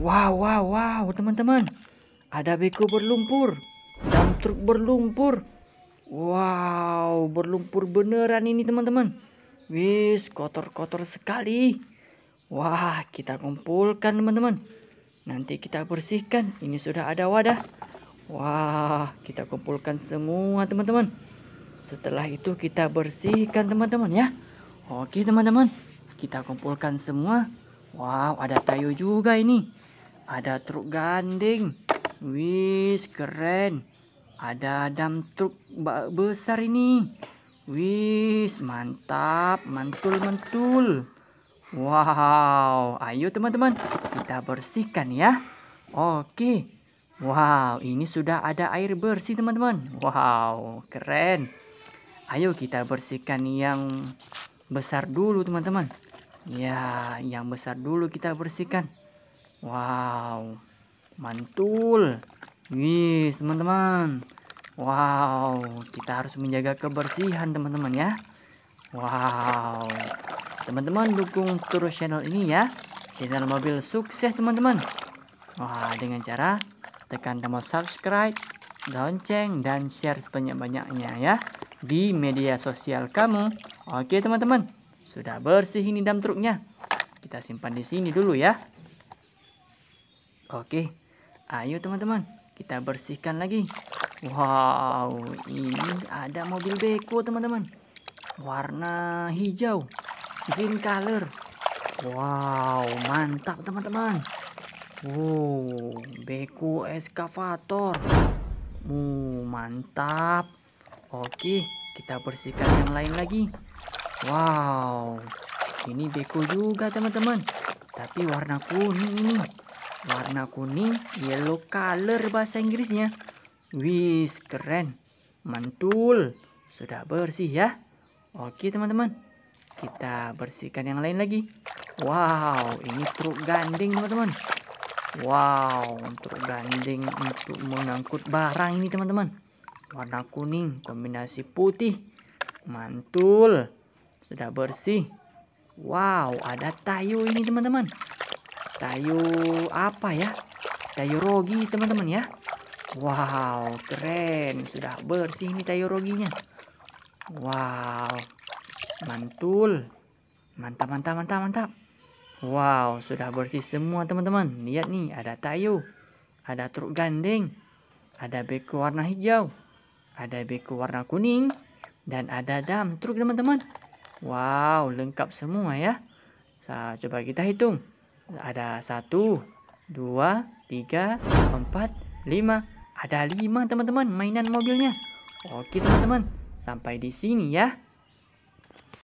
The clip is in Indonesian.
Wow, wow, wow, teman-teman. Ada beko berlumpur. dan truk berlumpur. Wow, berlumpur beneran ini teman-teman. Wis, kotor-kotor sekali. Wah, kita kumpulkan teman-teman. Nanti kita bersihkan. Ini sudah ada wadah. Wah, kita kumpulkan semua teman-teman. Setelah itu kita bersihkan teman-teman ya. Oke teman-teman, kita kumpulkan semua. Wow, ada tayo juga ini. Ada truk ganding, Wis, keren. Ada dam truk besar ini. Wis, mantap, mantul, mantul. Wow, ayo teman-teman, kita bersihkan ya. Oke. Wow, ini sudah ada air bersih teman-teman. Wow, keren. Ayo kita bersihkan yang besar dulu teman-teman. Ya, yang besar dulu kita bersihkan. Wow, mantul. Wis, teman-teman. Wow, kita harus menjaga kebersihan teman-teman ya. Wow. Teman-teman dukung terus channel ini ya. Channel mobil sukses teman-teman. Wah, dengan cara tekan tombol subscribe, lonceng, dan share sebanyak-banyaknya ya. Di media sosial kamu. Oke teman-teman, sudah bersih ini dam truknya. Kita simpan di sini dulu ya. Oke, ayo teman-teman, kita bersihkan lagi. Wow, ini ada mobil beko teman-teman. Warna hijau, green color. Wow, mantap teman-teman. Wow, beko eskavator. Uh, mantap. Oke, kita bersihkan yang lain lagi. Wow, ini beko juga teman-teman. Tapi warna kuning ini. Warna kuning, yellow color bahasa Inggrisnya. Wis, keren. Mantul. Sudah bersih ya. Oke, teman-teman. Kita bersihkan yang lain lagi. Wow, ini truk gandeng, teman-teman. Wow, truk gandeng untuk mengangkut barang ini, teman-teman. Warna kuning, kombinasi putih. Mantul. Sudah bersih. Wow, ada tayu ini, teman-teman. Tayu apa ya? Tayu rogi teman-teman ya. Wow, keren. Sudah bersih nih tayu roginya. Wow. Mantul. Mantap, mantap, mantap, mantap. Wow, sudah bersih semua teman-teman. Lihat nih, ada tayu. Ada truk gandeng. Ada beko warna hijau. Ada beko warna kuning. Dan ada dam truk teman-teman. Wow, lengkap semua ya. Saya coba kita hitung. Ada satu, dua, tiga, empat, lima. Ada lima teman-teman mainan mobilnya. Oke teman-teman, sampai di sini ya.